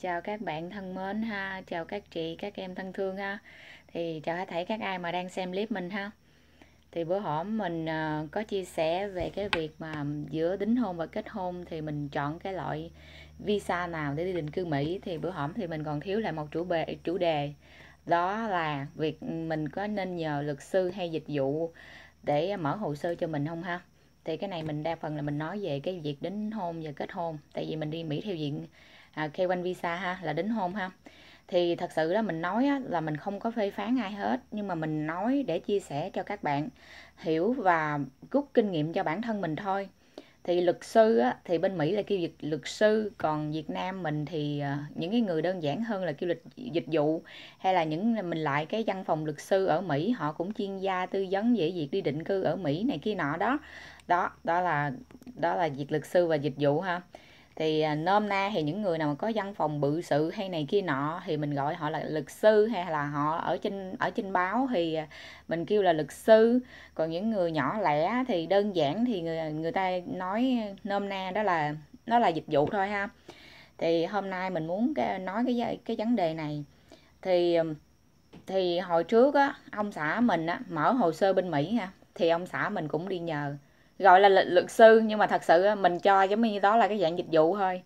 chào các bạn thân mến ha chào các chị các em thân thương ha thì chào hết thảy các ai mà đang xem clip mình ha thì bữa hổm mình ờ, có chia sẻ về cái việc mà giữa đính hôn và kết hôn thì mình chọn cái loại visa nào để đi định cư mỹ thì bữa hổm thì mình còn thiếu lại một chủ đề chủ đề đó là việc mình có nên nhờ luật sư hay dịch vụ để mở hồ sơ cho mình không ha thì cái này mình đa phần là mình nói về cái việc đính hôn và kết hôn tại vì mình đi mỹ theo diện à, khi visa ha là đính hôn ha thì thật sự là mình nói là mình không có phê phán ai hết nhưng mà mình nói để chia sẻ cho các bạn hiểu và rút kinh nghiệm cho bản thân mình thôi thì luật sư á, thì bên Mỹ là kêu dịch luật sư còn Việt Nam mình thì ờ, những cái người đơn giản hơn là kêu lịch dịch vụ hay là những mình lại cái văn phòng luật sư ở Mỹ họ cũng chuyên gia tư vấn về việc đi định cư ở Mỹ này kia nọ đó đó đó là đó là việc luật sư và dịch vụ ha thì à, nôm na thì những người nào mà có văn phòng bự sự hay này kia nọ thì mình gọi họ là luật sư hay là họ ở trên ở trên báo thì à, mình kêu là luật sư còn những người nhỏ lẻ thì đơn giản thì người người ta nói nôm na đó là nó là dịch vụ thôi ha thì hôm nay mình muốn cái, nói cái cái vấn đề này thì thì hồi trước á ông xã mình á mở hồ sơ bên mỹ ha thì ông xã mình cũng đi nhờ gọi là luật sư nhưng mà thật sự mình cho giống như đó là cái dạng dịch vụ thôi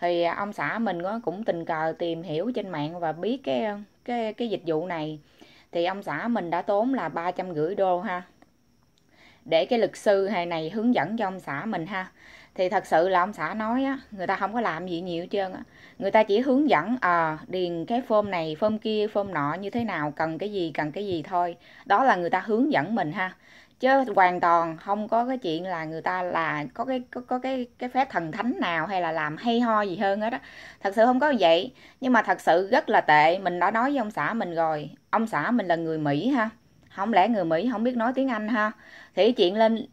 thì à, ông xã mình cũng tình cờ tìm hiểu trên mạng và biết cái ờ, cái cái dịch vụ này thì ông xã mình đã tốn là ba trăm gửi đô ha để cái luật sư này, này hướng dẫn cho ông xã mình ha thì thật sự là ông xã nói á người ta không có làm gì nhiều hết trơn á người ta chỉ hướng dẫn à, điền cái form này form kia form nọ như thế nào cần cái gì cần cái gì thôi đó là người ta hướng dẫn mình ha chứ hoàn toàn không có cái chuyện là người ta là có cái có, có cái cái phép thần thánh nào hay là làm hay ho gì hơn hết á thật sự không có vậy nhưng mà thật sự rất là tệ mình đã nói với ông xã mình rồi ông xã mình là người mỹ ha không lẽ người mỹ không biết nói tiếng anh ha thì chuyện lên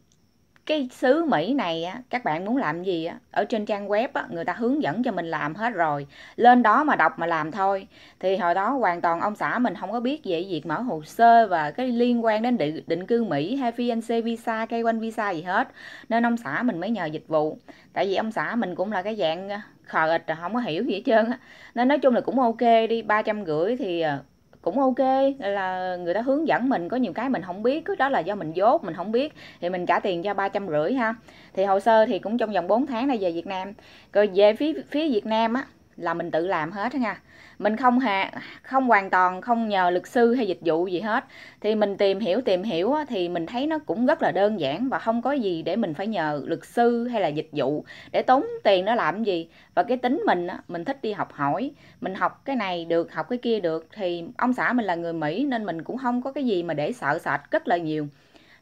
cái xứ Mỹ này á, các bạn muốn làm gì á, ở trên trang web á, người ta hướng dẫn cho mình làm hết rồi. Lên đó mà đọc mà làm thôi. Thì hồi đó hoàn toàn ông xã mình không có biết về việc mở hồ sơ và cái liên quan đến định, định cư Mỹ hay fiancé visa, cây quanh visa gì hết. Nên ông xã mình mới nhờ dịch vụ. Tại vì ông xã mình cũng là cái dạng ờ, khờ ịch không có hiểu gì hết trơn á. Nên nói chung là cũng ok đi, ba trăm rưỡi thì ờ, cũng ok là người ta hướng dẫn mình có nhiều cái mình không biết cứ đó là do mình dốt mình không biết thì mình trả tiền cho ba trăm rưỡi ha thì hồ sơ thì cũng trong vòng 4 tháng này về Việt Nam rồi về phía phía Việt Nam á là mình tự làm hết đó nha mình không hà không hoàn toàn không nhờ luật sư hay dịch vụ gì hết thì mình tìm hiểu tìm hiểu thì mình thấy nó cũng rất là đơn giản và không có gì để mình phải nhờ luật sư hay là dịch vụ để tốn tiền nó làm gì và cái tính mình mình thích đi học hỏi mình học cái này được học cái kia được thì ông xã mình là người mỹ nên mình cũng không có cái gì mà để sợ sệt rất là nhiều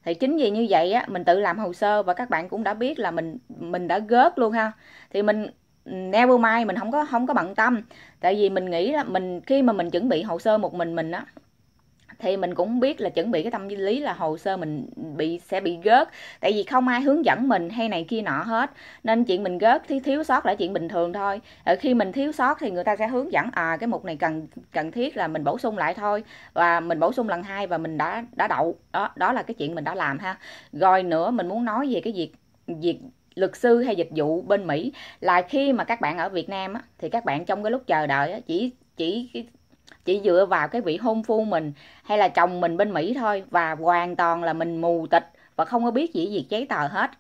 thì chính vì như vậy á mình tự làm hồ sơ và các bạn cũng đã biết là mình mình đã gớt luôn ha thì mình never mind mình không có không có bận tâm tại vì mình nghĩ là mình khi mà mình chuẩn bị hồ sơ một mình mình á thì mình cũng biết là chuẩn bị cái tâm lý là hồ sơ mình bị sẽ bị gớt tại vì không ai hướng dẫn mình hay này kia nọ hết nên chuyện mình gớt thì thiếu sót là chuyện bình thường thôi ở ờ, khi mình thiếu sót thì người ta sẽ hướng dẫn à cái mục này cần cần thiết là mình bổ sung lại thôi và mình bổ sung lần hai và mình đã đã đậu đó đó là cái chuyện mình đã làm ha rồi nữa mình muốn nói về cái việc việc luật sư hay dịch vụ bên Mỹ là khi mà các bạn ở Việt Nam á, thì các bạn trong cái lúc chờ đợi á, chỉ chỉ chỉ dựa vào cái vị hôn phu mình hay là chồng mình bên Mỹ thôi và hoàn toàn là mình mù tịch và không có biết gì việc giấy tờ hết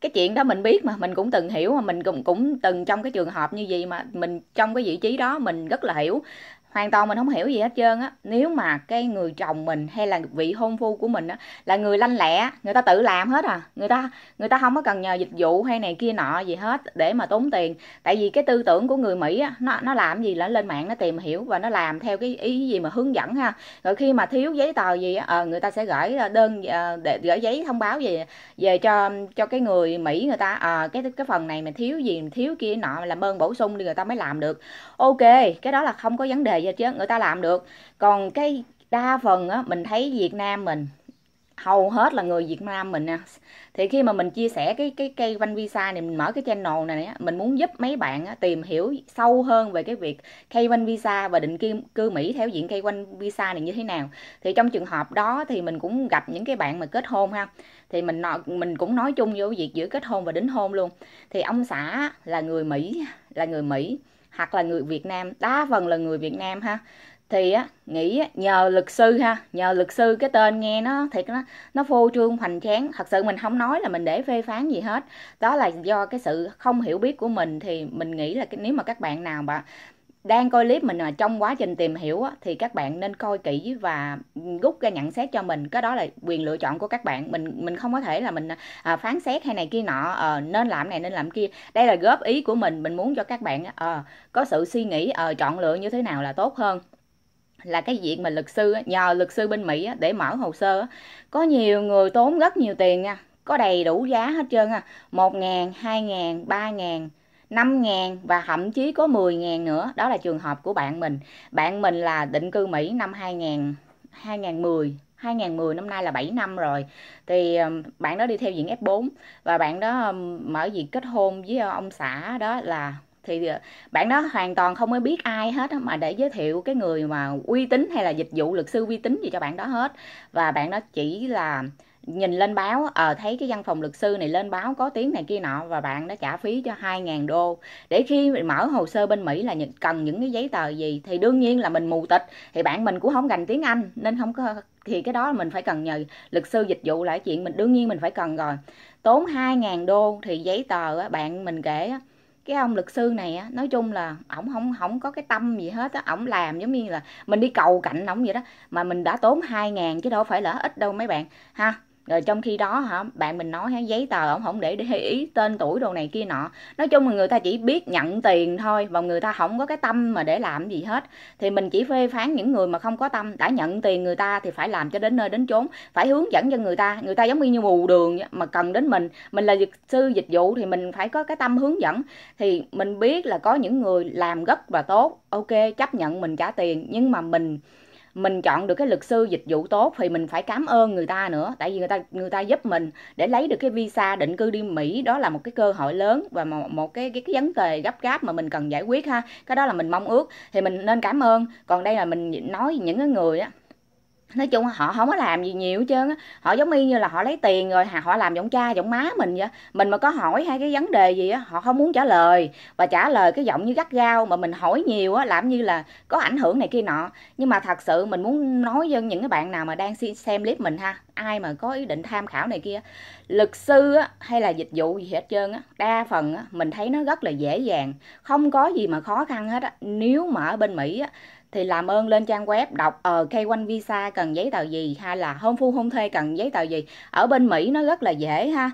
cái chuyện đó mình biết mà mình cũng từng hiểu mà mình cũng cũng từng trong cái trường hợp như vậy mà mình trong cái vị trí đó mình rất là hiểu hoàn toàn mình không hiểu gì hết trơn á nếu mà cái người chồng mình hay là vị hôn phu của mình á là người lanh lẹ người ta tự làm hết à người ta người ta không có cần nhờ dịch vụ hay này kia nọ gì hết để mà tốn tiền tại vì cái tư tưởng của người mỹ á nó nó làm gì là lên mạng nó tìm hiểu và nó làm theo cái ý gì mà hướng dẫn ha rồi khi mà thiếu giấy tờ gì á ờ, người ta sẽ gửi ờ, đơn ờ, để gửi giấy thông báo về về cho cho cái người mỹ người ta à, cái cái phần này mà thiếu gì thiếu kia nọ làm ơn bổ sung đi người ta mới làm được ok cái đó là không có vấn đề đề chứ người ta làm được còn cái đa phần á mình thấy việt nam mình hầu hết là người Việt Nam mình nè thì khi mà mình chia sẻ cái cái cây vanh visa này mình mở cái channel này á, mình muốn giúp mấy bạn á, tìm hiểu sâu hơn về cái việc cây vanh visa và định kim cư Mỹ theo diện cây vanh visa này như thế nào thì trong trường hợp đó thì mình cũng gặp những cái bạn mà kết hôn ha thì mình nói, mình cũng nói chung vô việc giữa kết hôn và đính hôn luôn thì ông xã là người Mỹ là người Mỹ hoặc là người Việt Nam đa phần là người Việt Nam ha thì á nghĩ á, nhờ luật sư ha nhờ luật sư cái tên nghe nó thiệt nó nó phô trương hoành tráng thật sự mình không nói là mình để phê phán gì hết đó là do cái sự không hiểu biết của mình thì mình nghĩ là cái nếu mà các bạn nào mà đang coi clip mình ở à, trong quá trình tìm hiểu thì các bạn nên coi kỹ và rút ra nhận xét cho mình cái đó là quyền lựa chọn của các bạn mình mình không có thể là mình à, phán xét hay này kia nọ ờ, nên làm này nên làm kia đây là góp ý của mình mình muốn cho các bạn ờ, có sự suy nghĩ ờ, chọn lựa như thế nào là tốt hơn là cái việc mà luật sư nhờ luật sư bên Mỹ để mở hồ sơ có nhiều người tốn rất nhiều tiền nha có đầy đủ giá hết trơn à một ngàn hai ngàn ba ngàn 5 ngàn và thậm chí có 10 ngàn nữa đó là trường hợp của bạn mình bạn mình là định cư Mỹ năm 2000 2010 2010 năm nay là 7 năm rồi thì bạn đó đi theo diện F4 và bạn đó mở việc kết hôn với ờ, ông xã đó là thì ờ, bạn đó hoàn toàn không có biết ai hết mà để giới thiệu cái người mà uy tín hay là dịch vụ luật sư uy tín gì cho bạn đó hết và bạn đó chỉ là nhìn lên báo ờ à, thấy cái văn phòng luật sư này lên báo có tiếng này kia nọ và bạn đã trả phí cho 2.000 đô để khi mở hồ sơ bên Mỹ là cần những cái giấy tờ gì thì đương nhiên là mình mù tịch thì bạn mình cũng không gành tiếng Anh nên không có thì cái đó mình phải cần nhờ luật sư dịch vụ lại chuyện mình đương nhiên mình phải cần rồi tốn 2.000 đô thì giấy tờ bạn mình kể cái ông luật sư này á nói chung là ổng không không có cái tâm gì hết á ổng làm giống như là mình đi cầu cạnh ổng vậy đó mà mình đã tốn hai ngàn chứ đâu phải là ít đâu mấy bạn ha rồi trong khi đó hả bạn mình nói hả giấy tờ ông không để để ý tên tuổi đồ này kia nọ nói chung là người ta chỉ biết nhận tiền thôi và người ta không có cái tâm mà để làm gì hết thì mình chỉ phê phán những người mà không có tâm đã nhận tiền người ta thì phải làm cho đến nơi đến chốn phải hướng dẫn cho người ta người ta giống như mù đường mà cần đến mình mình là dịch sư dịch vụ thì mình phải có cái tâm hướng dẫn thì mình biết là có những người làm rất và tốt ok chấp nhận mình trả tiền nhưng mà mình mình chọn được cái luật sư dịch vụ tốt thì mình phải cảm ơn người ta nữa tại vì người ta người ta giúp mình để lấy được cái visa định cư đi Mỹ đó là một cái cơ hội lớn và một, một cái cái, cái vấn đề gấp gáp mà mình cần giải quyết ha cái đó là mình mong ước thì mình nên cảm ơn còn đây là mình nói những cái người á nói chung họ không có làm gì nhiều chứ họ giống y như là họ lấy tiền rồi họ làm giọng cha giọng má mình vậy mình mà có hỏi hai cái vấn đề gì á họ không muốn trả lời và trả lời cái giọng như gắt gao mà mình hỏi nhiều á làm như là có ảnh hưởng này kia nọ nhưng mà thật sự mình muốn nói với những cái bạn nào mà đang xem clip mình ha ai mà có ý định tham khảo này kia luật sư á, hay là dịch vụ gì hết trơn á đa phần á, mình thấy nó rất là dễ dàng không có gì mà khó khăn hết á nếu mà ở bên mỹ á thì làm ơn lên trang web đọc ờ uh, cây quanh visa cần giấy tờ gì hay là hôn phu hôn thê cần giấy tờ gì ở bên mỹ nó rất là dễ ha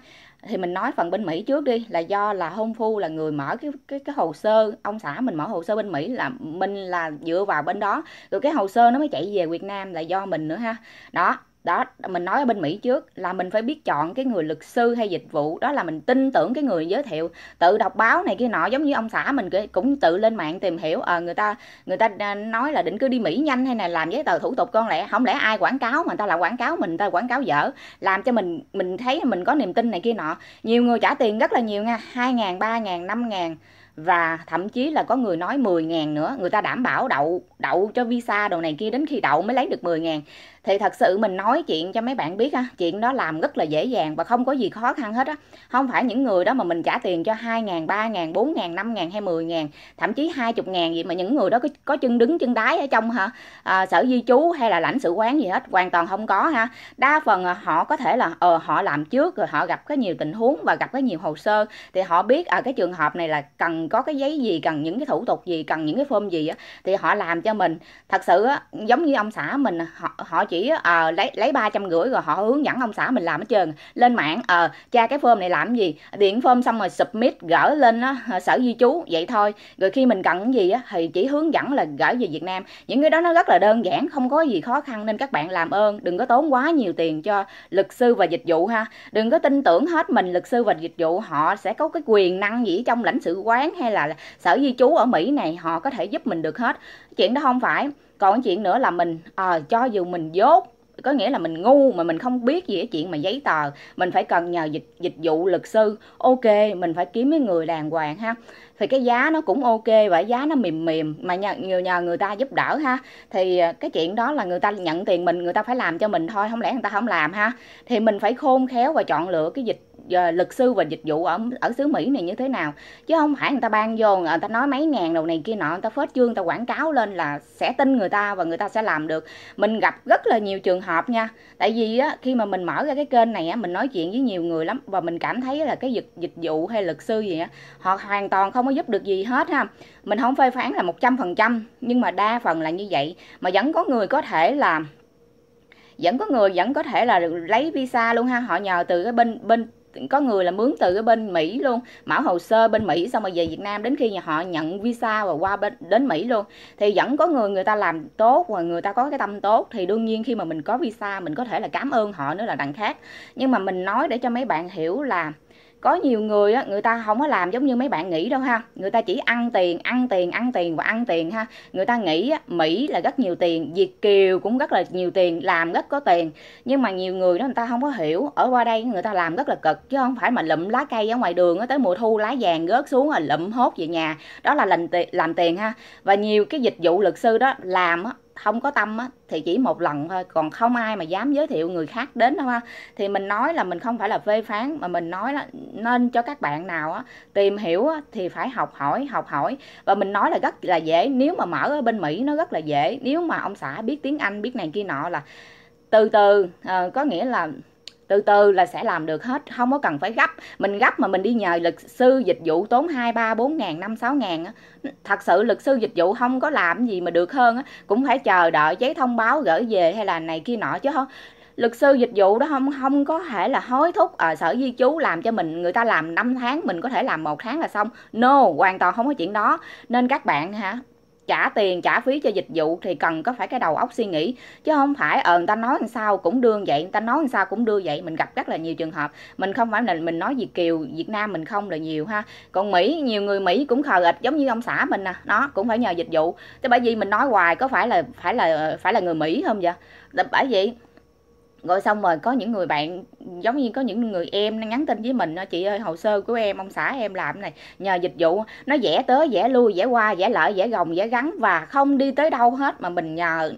thì mình nói phần bên Mỹ trước đi là do là hôn phu là người mở cái cái cái hồ sơ ông xã mình mở hồ sơ bên Mỹ là mình là dựa vào bên đó rồi cái hồ sơ nó mới chạy về Việt Nam là do mình nữa ha đó đó mình nói ở bên mỹ trước là mình phải biết chọn cái người luật sư hay dịch vụ đó là mình tin tưởng cái người giới thiệu tự đọc báo này kia nọ giống như ông xã mình cũng tự lên mạng tìm hiểu à, người ta người ta à, nói là định cứ đi mỹ nhanh hay là làm giấy tờ thủ tục con lẽ không lẽ ai quảng cáo mà người ta là quảng cáo mình người ta quảng cáo dở làm cho mình mình thấy mình có niềm tin này kia nọ nhiều người trả tiền rất là nhiều nha hai ngàn ba ngàn năm ngàn và thậm chí là có người nói 10 ngàn nữa người ta đảm bảo đậu đậu cho visa đồ này kia đến khi đậu mới lấy được 10 ngàn thì thật sự mình nói chuyện cho mấy bạn biết ha chuyện đó làm rất là dễ dàng và không có gì khó khăn hết á không phải những người đó mà mình trả tiền cho hai ngàn ba ngàn bốn ngàn năm ngàn hay mười ngàn thậm chí hai chục ngàn gì mà những người đó có, có chân đứng chân đái ở trong hả à, sở di chú hay là lãnh sự quán gì hết hoàn toàn không có ha đa phần à, họ có thể là ờ họ làm trước rồi họ gặp cái nhiều tình huống và gặp cái nhiều hồ sơ thì họ biết ở à, cái trường hợp này là cần có cái giấy gì cần những cái thủ tục gì cần những cái form gì á thì họ làm cho mình thật sự á giống như ông xã mình à, họ, họ chỉ chỉ à, lấy lấy ba trăm rưỡi rồi họ hướng dẫn ông xã mình làm hết trơn lên mạng ờ à, cha cái form này làm gì điện form xong rồi submit gỡ lên đó, ờ, sở di trú vậy thôi rồi khi mình cần cái gì á thì chỉ hướng dẫn là gửi về Việt Nam những cái đó nó rất là đơn giản không có gì khó khăn nên các bạn làm ơn đừng có tốn quá nhiều tiền cho luật sư và dịch vụ ha đừng có tin tưởng hết mình luật sư và dịch vụ họ sẽ có cái quyền năng gì trong lãnh sự quán hay là sở di trú ở Mỹ này họ có thể giúp mình được hết chuyện đó không phải còn chuyện nữa là mình à, cho dù mình dốt có nghĩa là mình ngu mà mình không biết gì cái chuyện mà giấy tờ mình phải cần nhờ dịch dịch vụ luật sư ok mình phải kiếm cái người đàng hoàng ha thì cái giá nó cũng ok và giá nó mềm mềm mà nhờ, nhờ, nhờ người ta giúp đỡ ha thì ờ, cái chuyện đó là người ta nhận tiền mình người ta phải làm cho mình thôi không lẽ người ta không làm ha thì mình phải khôn khéo và chọn lựa cái dịch Ờ, luật sư và dịch vụ ở ở xứ Mỹ này như thế nào chứ không phải người ta ban vô người ta nói mấy ngàn đầu này kia nọ người ta phết chương người ta quảng cáo lên là sẽ tin người ta và người ta sẽ làm được mình gặp rất là nhiều trường hợp nha tại vì á, khi mà mình mở ra cái kênh này á, mình nói chuyện với nhiều người lắm và mình cảm thấy là cái dịch dịch vụ hay luật sư gì á họ hoàn toàn không có giúp được gì hết ha mình không phê phán là một trăm phần trăm nhưng mà đa phần là như vậy mà vẫn có người có thể là vẫn có người vẫn có thể là lấy visa luôn ha họ nhờ từ cái bên bên có người là mướn từ cái bên Mỹ luôn mở hồ sơ bên Mỹ xong rồi về Việt Nam đến khi nhà họ nhận visa và qua bên đến Mỹ luôn thì vẫn có người người ta làm tốt và người ta có cái tâm tốt thì đương nhiên khi mà mình có visa mình có thể là cảm ơn họ nữa là đằng khác nhưng mà mình nói để cho mấy bạn hiểu là có nhiều người á, người ta không có làm giống như mấy bạn nghĩ đâu ha người ta chỉ ăn tiền ăn tiền ăn tiền và ăn tiền ha người ta nghĩ á, mỹ là rất nhiều tiền việt kiều cũng rất là nhiều tiền làm rất có tiền nhưng mà nhiều người đó người ta không có hiểu ở qua đây người ta làm rất là cực chứ không phải mà lụm lá cây ở ngoài đường á, tới mùa thu lá vàng rớt xuống rồi lụm hốt về nhà đó là làm tiền làm tiền ha và nhiều cái dịch vụ luật sư đó làm á, không có tâm á, thì chỉ một lần thôi còn không ai mà dám giới thiệu người khác đến đâu ha thì mình nói là mình không phải là phê phán mà mình nói là nên cho các bạn nào á, tìm hiểu á, thì phải học hỏi học hỏi và mình nói là rất là dễ nếu mà mở ở bên mỹ nó rất là dễ nếu mà ông xã biết tiếng anh biết này kia nọ là từ từ à, có nghĩa là từ từ là sẽ làm được hết không có cần phải gấp mình gấp mà mình đi nhờ luật sư dịch vụ tốn hai ba bốn ngàn năm sáu ngàn thật sự luật sư dịch vụ không có làm gì mà được hơn cũng phải chờ đợi giấy thông báo gửi về hay là này kia nọ chứ không luật sư dịch vụ đó không không có thể là hối thúc ở ờ, sở di chú làm cho mình người ta làm 5 tháng mình có thể làm một tháng là xong no hoàn toàn không có chuyện đó nên các bạn hả trả tiền trả phí cho dịch vụ thì cần có phải cái đầu óc suy nghĩ chứ không phải ờ người ta nói làm sao cũng đưa vậy người ta nói làm sao cũng đưa vậy mình gặp rất là nhiều trường hợp mình không phải là mình nói việt kiều việt nam mình không là nhiều ha còn mỹ nhiều người mỹ cũng khờ ịch giống như ông xã mình nè à. đó cũng phải nhờ dịch vụ thế bởi vì mình nói hoài có phải là phải là phải là người mỹ không vậy bởi vậy rồi xong rồi có những người bạn giống như có những người em nhắn tin với mình chị ơi hồ sơ của em ông xã em làm này nhờ dịch vụ nó dễ tới dễ lui dễ qua dễ lợi dễ gồng dễ gắn và không đi tới đâu hết mà mình nhờ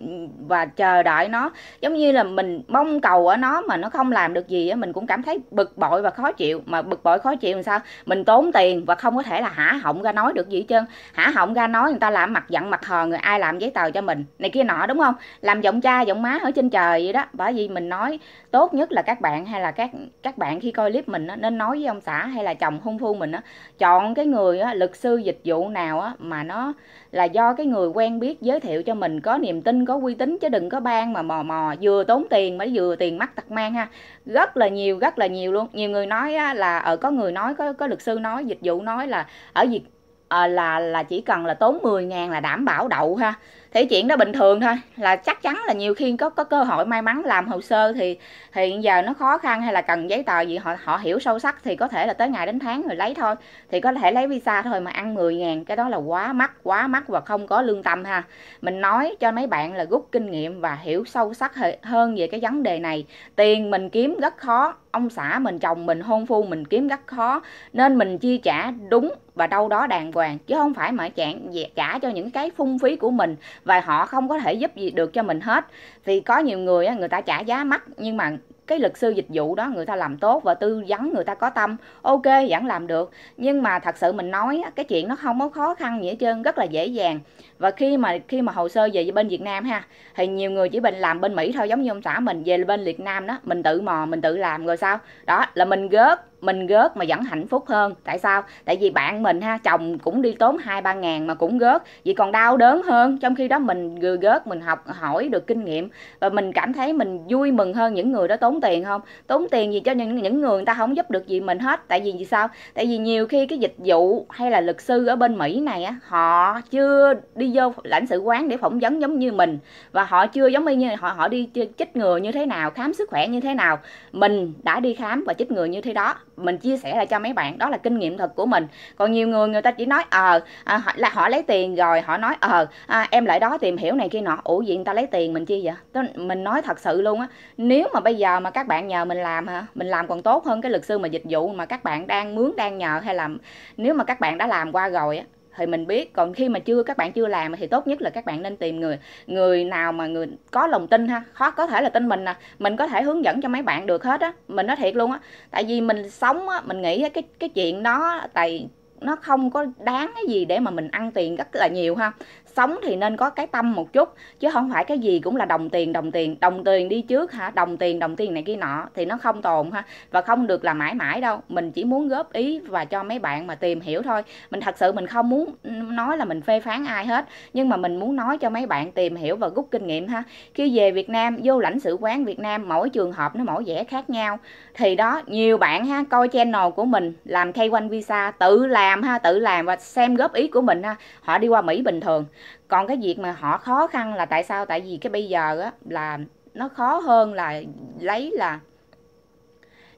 và chờ đợi nó giống như là mình mong cầu ở nó mà nó không làm được gì á mình cũng cảm thấy bực bội và khó chịu mà bực bội khó chịu làm sao mình tốn tiền và không có thể là hả họng ra nói được gì hết trơn hả họng ra nói người ta làm mặt giận mặt hờ người ai làm giấy tờ cho mình này kia nọ đúng không làm giọng cha giọng má ở trên trời vậy đó bởi vì mình nói nói tốt nhất là các bạn hay là các các bạn khi coi clip mình á, nên nói với ông xã hay là chồng hôn phu mình á, chọn cái người á, luật sư dịch vụ nào á, mà nó là do cái người quen biết giới thiệu cho mình có niềm tin có uy tín chứ đừng có ban mà mò mò vừa tốn tiền mà vừa tiền mắc tật mang ha rất là nhiều rất là nhiều luôn nhiều người nói á, là ở ờ, có người nói có có luật sư nói dịch vụ nói là ở việt ờ, là là chỉ cần là tốn 10 ngàn là đảm bảo đậu ha thì chuyện đó bình thường thôi là chắc chắn là nhiều khi có có cơ hội may mắn làm hồ sơ thì thì giờ nó khó khăn hay là cần giấy tờ gì họ họ hiểu sâu sắc thì có thể là tới ngày đến tháng rồi lấy thôi thì có thể lấy visa thôi mà ăn 10 ngàn cái đó là quá mắc quá mắc và không có lương tâm ha mình nói cho mấy bạn là rút kinh nghiệm và hiểu sâu sắc hơn về cái vấn đề này tiền mình kiếm rất khó ông xã mình chồng mình hôn phu mình kiếm rất khó nên mình chi trả đúng và đâu đó đàng hoàng chứ không phải mà chạng trả cho những cái phung phí của mình và họ không có thể giúp gì được cho mình hết vì có nhiều người người ta trả giá mắc nhưng mà cái luật sư dịch vụ đó người ta làm tốt và tư vấn người ta có tâm ok vẫn làm được nhưng mà thật sự mình nói cái chuyện nó không có khó khăn gì hết trơn rất là dễ dàng và khi mà khi mà hồ sơ về bên Việt Nam ha thì nhiều người chỉ bình làm bên Mỹ thôi giống như ông xã mình về bên Việt Nam đó mình tự mò mình tự làm rồi sao đó là mình gớt mình gớt mà vẫn hạnh phúc hơn tại sao tại vì bạn mình ha chồng cũng đi tốn hai ba ngàn mà cũng gớt vì còn đau đớn hơn trong khi đó mình vừa gớt mình học hỏi được kinh nghiệm và mình cảm thấy mình vui mừng hơn những người đó tốn tiền không tốn tiền gì cho những những người người ta không giúp được gì mình hết tại vì vì sao tại vì nhiều khi cái dịch vụ hay là luật sư ở bên mỹ này á họ chưa đi đi vô lãnh sự quán để phỏng vấn giống như mình và họ chưa giống như họ họ đi chích ngừa như thế nào khám sức khỏe như thế nào mình đã đi khám và chích ngừa như thế đó mình chia sẻ lại cho mấy bạn đó là kinh nghiệm thật của mình còn nhiều người người ta chỉ nói ờ à, họ, là họ lấy tiền rồi họ nói ờ à, em lại đó tìm hiểu này kia nọ ủa gì người ta lấy tiền mình chi vậy mình nói thật sự luôn á nếu mà bây giờ mà các bạn nhờ mình làm hả mình làm còn tốt hơn cái luật sư mà dịch vụ mà các bạn đang mướn đang nhờ hay là nếu mà các bạn đã làm qua rồi á thì mình biết còn khi mà chưa các bạn chưa làm thì tốt nhất là các bạn nên tìm người người nào mà người có lòng tin ha khó có thể là tin mình nè à. mình có thể hướng dẫn cho mấy bạn được hết á mình nói thiệt luôn á tại vì mình sống á mình nghĩ cái cái chuyện đó tại nó không có đáng cái gì để mà mình ăn tiền rất là nhiều ha sống thì nên có cái tâm một chút chứ không phải cái gì cũng là đồng tiền đồng tiền đồng tiền đi trước hả đồng tiền đồng tiền này kia nọ thì nó không tồn ha và không được là mãi mãi đâu mình chỉ muốn góp ý và cho mấy bạn mà tìm hiểu thôi mình thật sự mình không muốn nói là mình phê phán ai hết nhưng mà mình muốn nói cho mấy bạn tìm hiểu và rút kinh nghiệm ha khi về Việt Nam vô lãnh sự quán Việt Nam mỗi trường hợp nó mỗi vẻ khác nhau thì đó nhiều bạn ha coi channel của mình làm thay quanh visa tự làm ha tự làm và xem góp ý của mình ha họ đi qua Mỹ bình thường còn cái việc mà họ khó khăn là tại sao tại vì cái bây giờ á, là nó khó hơn là lấy là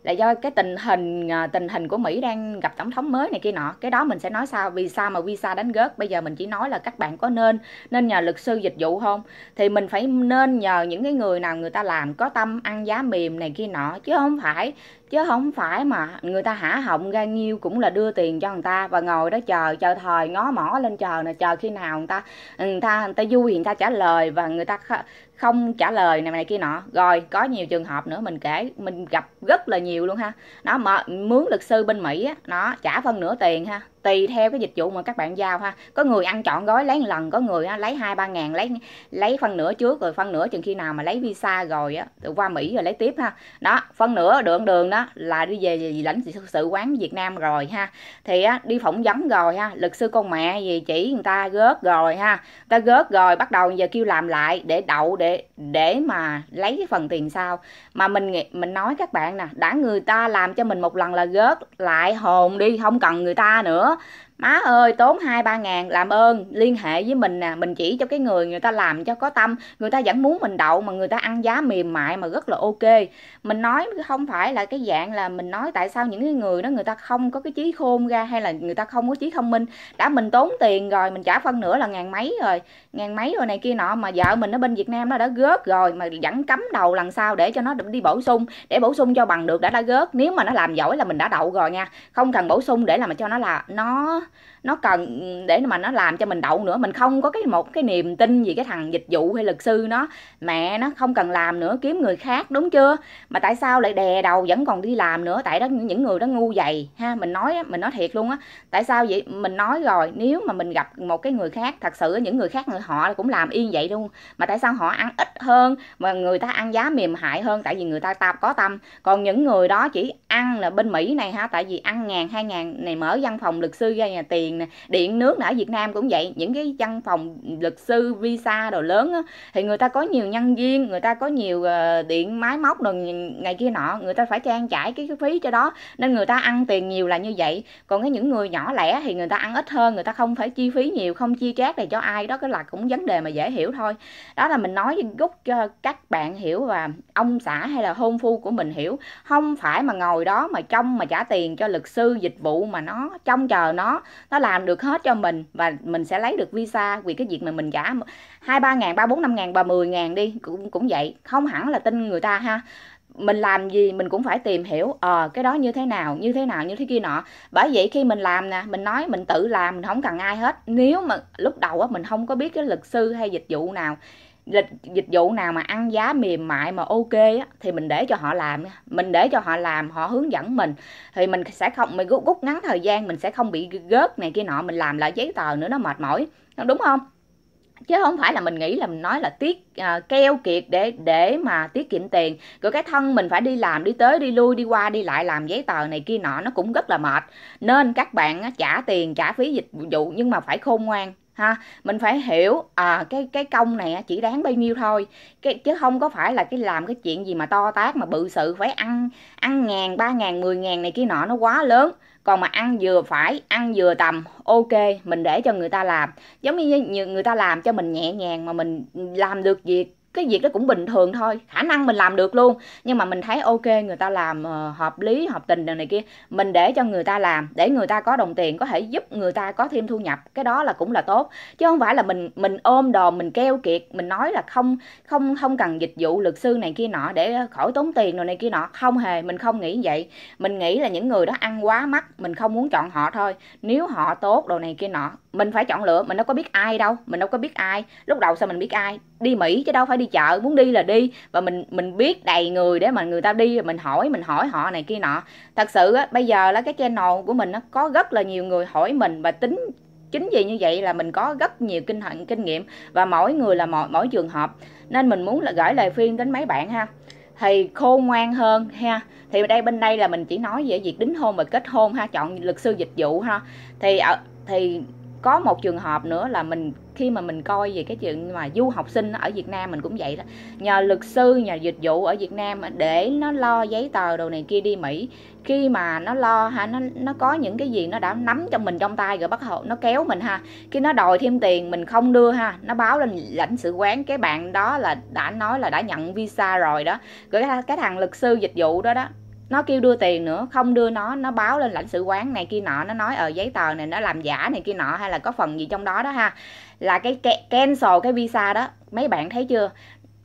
là do cái tình hình à, tình hình của Mỹ đang gặp tổng thống mới này kia nọ cái đó mình sẽ nói sao vì sao mà visa đánh gớt bây giờ mình chỉ nói là các bạn có nên nên nhờ luật sư dịch vụ không thì mình phải nên nhờ những cái người nào người ta làm có tâm ăn giá mềm này kia nọ chứ không phải chứ không phải mà người ta hả họng ra nhiêu cũng là đưa tiền cho người ta và ngồi đó chờ chờ thời ngó mỏ lên chờ nè chờ khi nào người ta ừ, người ta người ta vui người ta trả lời và người ta không trả lời này này kia nọ rồi có nhiều trường hợp nữa mình kể mình gặp rất là nhiều luôn ha nó mà mướn luật sư bên mỹ á nó trả phân nửa tiền ha tùy theo cái dịch vụ mà các bạn giao ha có người ăn chọn gói lấy một lần có người á, lấy hai ba ngàn lấy lấy phân nửa trước rồi phân nửa chừng khi nào mà lấy visa rồi á rồi qua mỹ rồi lấy tiếp ha đó phân nửa đường đường đó là đi về gì lãnh sự quán việt nam rồi ha thì á, đi phỏng vấn rồi ha luật sư con mẹ gì chỉ người ta gớt rồi ha người ta gớt rồi bắt đầu giờ kêu làm lại để đậu để để mà lấy cái phần tiền sau mà mình mình nói các bạn nè đã người ta làm cho mình một lần là gớt lại hồn đi không cần người ta nữa má ơi tốn hai ba ngàn làm ơn liên hệ với mình nè mình chỉ cho cái người người ta làm cho có tâm người ta vẫn muốn mình đậu mà người ta ăn giá mềm mại mà rất là ok mình nói không phải là cái dạng là mình nói tại sao những cái người đó người ta không có cái trí khôn ra hay là người ta không có trí thông minh đã mình tốn tiền rồi mình trả phân nữa là ngàn mấy rồi ngàn mấy rồi này kia nọ mà vợ mình ở bên việt nam nó đã gớt rồi mà vẫn cấm đầu lần sau để cho nó đi bổ sung để bổ sung cho bằng được đã đã gớt nếu mà nó làm giỏi là mình đã đậu rồi nha không cần bổ sung để là mà cho nó là nó nó cần để mà nó làm cho mình đậu nữa mình không có cái một cái niềm tin gì cái thằng dịch vụ hay luật sư nó mẹ nó không cần làm nữa kiếm người khác đúng chưa mà tại sao lại đè đầu vẫn còn đi làm nữa tại đó những người đó ngu dày ha mình nói mình nói thiệt luôn á tại sao vậy mình nói rồi nếu mà mình gặp một cái người khác thật sự những người khác người họ cũng làm y vậy luôn mà tại sao họ ăn ít hơn mà người ta ăn giá mềm hại hơn tại vì người ta tạp có tâm còn những người đó chỉ ăn là bên mỹ này ha tại vì ăn ngàn hai ngàn này mở văn phòng luật sư ra nè tiền nè điện nước nè ở việt nam cũng vậy những cái văn phòng luật sư visa đồ lớn á, thì người ta có nhiều nhân viên người ta có nhiều ờ, điện máy móc đồ ngày kia nọ người ta phải trang trải cái, phí cho đó nên người ta ăn tiền nhiều là như vậy còn cái những người nhỏ lẻ thì người ta ăn ít hơn người ta không phải chi phí nhiều không chi chác này cho ai đó cái là cũng vấn đề mà dễ hiểu thôi đó là mình nói gúc cho các bạn hiểu và ông xã hay là hôn phu của mình hiểu không phải mà ngồi đó mà trông mà trả tiền cho luật sư dịch vụ mà nó trông chờ nó nó làm được hết cho mình và mình sẽ lấy được visa vì cái việc mà mình trả hai ba ngàn ba bốn năm ngàn ba mười ngàn đi cũng cũng vậy không hẳn là tin người ta ha mình làm gì mình cũng phải tìm hiểu ờ à, cái đó như thế nào như thế nào như thế kia nọ bởi vậy khi mình làm nè mình nói mình tự làm mình không cần ai hết nếu mà lúc đầu á mình không có biết cái luật sư hay dịch vụ nào lịch dịch vụ nào mà ăn giá mềm mại mà ok á, thì mình để cho họ làm mình để cho họ làm họ hướng dẫn mình thì mình sẽ không mình rút, rút ngắn thời gian mình sẽ không bị gớt này kia nọ mình làm lại giấy tờ nữa nó mệt mỏi đúng không chứ không phải là mình nghĩ là mình nói là tiết uh, keo kiệt để để mà tiết kiệm tiền rồi cái thân mình phải đi làm đi tới đi lui đi qua đi lại làm giấy tờ này kia nọ nó cũng rất là mệt nên các bạn uh, trả tiền trả phí dịch vụ nhưng mà phải khôn ngoan ha mình phải hiểu à cái cái công này chỉ đáng bao nhiêu thôi cái chứ không có phải là cái làm cái chuyện gì mà to tát mà bự sự phải ăn ăn ngàn ba ngàn mười ngàn này kia nọ nó quá lớn còn mà ăn vừa phải ăn vừa tầm ok mình để cho người ta làm giống như người ta làm cho mình nhẹ nhàng mà mình làm được việc cái việc đó cũng bình thường thôi khả năng mình làm được luôn nhưng mà mình thấy ok người ta làm ờ, hợp lý hợp tình này, này kia mình để cho người ta làm để người ta có đồng tiền có thể giúp người ta có thêm thu nhập cái đó là cũng là tốt chứ không phải là mình mình ôm đồm mình keo kiệt mình nói là không không không cần dịch vụ luật sư này kia nọ để khỏi tốn tiền rồi này kia nọ không hề mình không nghĩ vậy mình nghĩ là những người đó ăn quá mắt mình không muốn chọn họ thôi nếu họ tốt đồ này kia nọ mình phải chọn lựa mình đâu có biết ai đâu mình đâu có biết ai lúc đầu sao mình biết ai đi mỹ chứ đâu phải đi chợ muốn đi là đi và mình mình biết đầy người để mà người ta đi rồi mình hỏi mình hỏi họ này kia nọ thật sự á, bây giờ là cái channel của mình nó có rất là nhiều người hỏi mình và tính chính vì như vậy là mình có rất nhiều kinh hận kinh nghiệm và mỗi người là mỗi, mỗi trường hợp nên mình muốn là gửi lời khuyên đến mấy bạn ha thì khôn ngoan hơn ha thì đây bên đây là mình chỉ nói về việc đính hôn và kết hôn ha chọn luật sư dịch vụ ha thì ở ờ, thì có một trường hợp nữa là mình khi mà mình coi về cái chuyện mà du học sinh ở Việt Nam mình cũng vậy đó nhờ luật sư nhờ dịch vụ ở Việt Nam để nó lo giấy tờ đồ này kia đi Mỹ khi mà nó lo ha nó nó có những cái gì nó đã nắm trong mình trong tay rồi bắt hộ nó kéo mình ha khi nó đòi thêm tiền mình không đưa ha nó báo lên lãnh sự quán cái bạn đó là đã nói là đã nhận visa rồi đó rồi cái, cái thằng luật sư dịch vụ đó đó nó kêu đưa tiền nữa không đưa nó nó báo lên lãnh sự quán này kia nọ nó nói ở ờ, giấy tờ này nó làm giả này kia nọ hay là có phần gì trong đó đó ha là cái cancel cái visa đó mấy bạn thấy chưa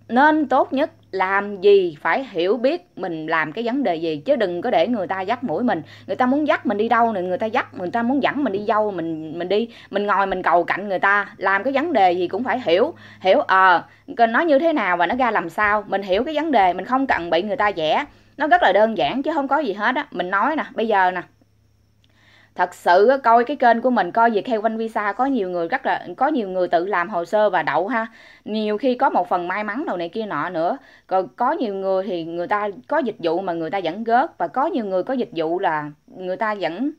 nên tốt nhất làm gì phải hiểu biết mình làm cái vấn đề gì chứ đừng có để người ta dắt mũi mình người ta muốn dắt mình đi đâu này người ta dắt người ta muốn dẫn mình đi dâu mình mình đi mình ngồi mình cầu cạnh người ta làm cái vấn đề gì cũng phải hiểu hiểu ờ à, nó như thế nào và nó ra làm sao mình hiểu cái vấn đề mình không cần bị người ta dẻ nó rất là đơn giản chứ không có gì hết á mình nói nè bây giờ nè thật sự coi cái kênh của mình coi việc theo quanh visa có nhiều người rất là có nhiều người tự làm hồ sơ và đậu ha nhiều khi có một phần may mắn đầu này kia nọ nữa còn có nhiều người thì người ta có dịch vụ mà người ta vẫn gớt và có nhiều người có dịch vụ là người ta vẫn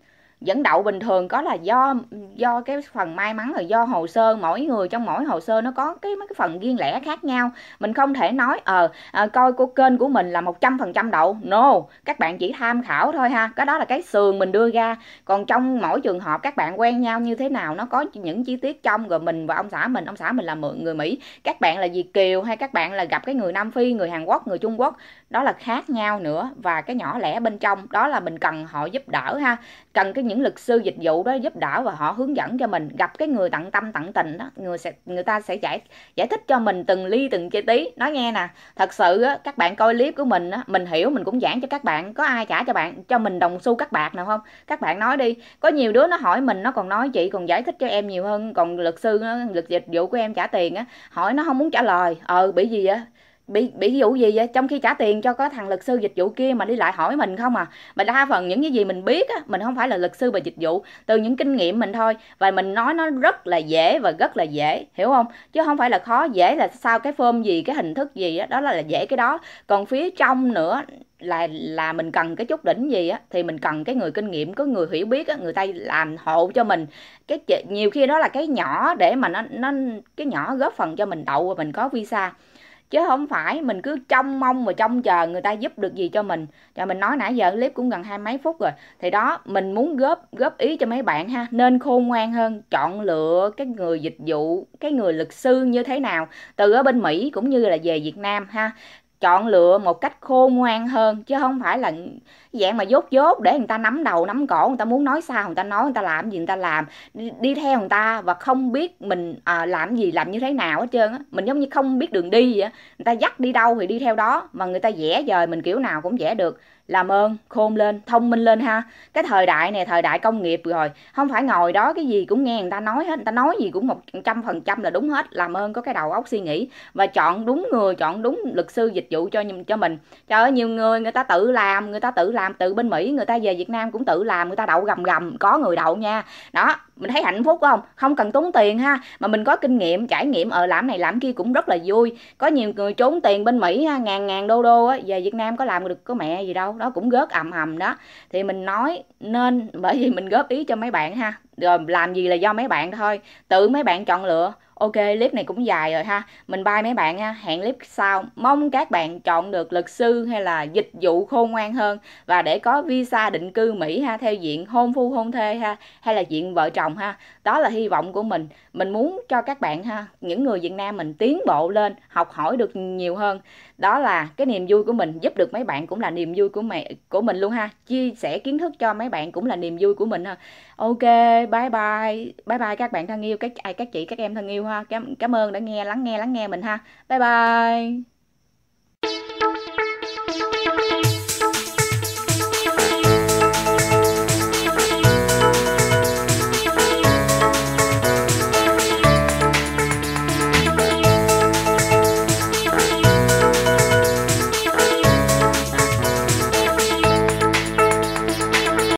dẫn đậu bình thường có là do do cái phần may mắn rồi do hồ sơ mỗi người trong mỗi hồ sơ nó có cái mấy cái phần riêng lẻ khác nhau mình không thể nói ờ à, coi của kênh của mình là một trăm phần trăm đậu no các bạn chỉ tham khảo thôi ha cái đó là cái sườn mình đưa ra còn trong mỗi trường hợp các bạn quen nhau như thế nào nó có những chi tiết trong rồi mình và ông xã mình ông xã mình là mượn người mỹ các bạn là việt kiều hay các bạn là gặp cái người nam phi người hàn quốc người trung quốc đó là khác nhau nữa và cái nhỏ lẻ bên trong đó là mình cần họ giúp đỡ ha cần cái những những luật sư dịch vụ đó giúp đỡ và họ hướng dẫn cho mình gặp cái người tận tâm tận tình đó người sẽ người ta sẽ giải giải thích cho mình từng ly từng chi tí nói nghe nè thật sự á, các bạn coi clip của mình á, mình hiểu mình cũng giảng cho các bạn có ai trả cho bạn cho mình đồng xu các bạc nào không các bạn nói đi có nhiều đứa nó hỏi mình nó còn nói chị còn giải thích cho em nhiều hơn còn luật sư luật dịch vụ của em trả tiền á hỏi nó không muốn trả lời ờ bị gì á bị bị dụ gì vậy trong khi trả tiền cho có thằng luật sư dịch vụ kia mà đi lại hỏi mình không à mà đa phần những cái gì mình biết á mình không phải là luật sư và dịch vụ từ những kinh nghiệm mình thôi và mình nói nó rất là dễ và rất là dễ hiểu không chứ không phải là khó dễ là sao cái form gì cái hình thức gì đó, đó là, là dễ cái đó còn phía trong nữa là là mình cần cái chút đỉnh gì á thì mình cần cái người kinh nghiệm có người hiểu biết á người ta làm hộ cho mình cái nhiều khi đó là cái nhỏ để mà nó nó cái nhỏ góp phần cho mình đậu và mình có visa chứ không phải mình cứ trông mong và trông chờ người ta giúp được gì cho mình và mình nói nãy giờ clip cũng gần hai mấy phút rồi thì đó mình muốn góp góp ý cho mấy bạn ha nên khôn ngoan hơn chọn lựa cái người dịch vụ cái người luật sư như thế nào từ ở bên mỹ cũng như là về việt nam ha chọn lựa một cách khôn ngoan hơn chứ không phải là dạng mà dốt dốt để người ta nắm đầu nắm cổ người ta muốn nói sao người ta nói người ta làm gì người ta làm đi, đi theo người ta và không biết mình à, làm gì làm như thế nào hết trơn á mình giống như không biết đường đi vậy người ta dắt đi đâu thì đi theo đó mà người ta vẽ dời mình kiểu nào cũng vẽ được làm ơn khôn lên thông minh lên ha cái thời đại này thời đại công nghiệp rồi không phải ngồi đó cái gì cũng nghe người ta nói hết người ta nói gì cũng một trăm phần trăm là đúng hết làm ơn có cái đầu óc suy nghĩ và chọn đúng người chọn đúng luật sư dịch vụ cho cho mình trời ơi nhiều người người ta tự làm người ta tự làm làm từ bên mỹ người ta về việt nam cũng tự làm người ta đậu gầm gầm có người đậu nha đó mình thấy hạnh phúc không không cần tốn tiền ha mà mình có kinh nghiệm trải nghiệm ở ờ, làm này làm kia cũng rất là vui có nhiều người trốn tiền bên mỹ ha, ngàn ngàn đô đô á, về việt nam có làm được có mẹ gì đâu đó cũng gớt ầm ầm đó thì mình nói nên bởi vì mình góp ý cho mấy bạn ha rồi làm gì là do mấy bạn thôi tự mấy bạn chọn lựa Ok, clip này cũng dài rồi ha. Mình bye mấy bạn nha. Hẹn clip sau. Mong các bạn chọn được luật sư hay là dịch vụ khôn ngoan hơn và để có visa định cư Mỹ ha theo diện hôn phu hôn thê ha hay là diện vợ chồng ha. Đó là hy vọng của mình. Mình muốn cho các bạn ha, những người Việt Nam mình tiến bộ lên, học hỏi được nhiều hơn đó là cái niềm vui của mình giúp được mấy bạn cũng là niềm vui của mẹ của mình luôn ha chia sẻ kiến thức cho mấy bạn cũng là niềm vui của mình ha ok bye bye bye bye các bạn thân yêu các ai các chị các em thân yêu ha cảm cảm ơn đã nghe lắng nghe lắng nghe mình ha bye bye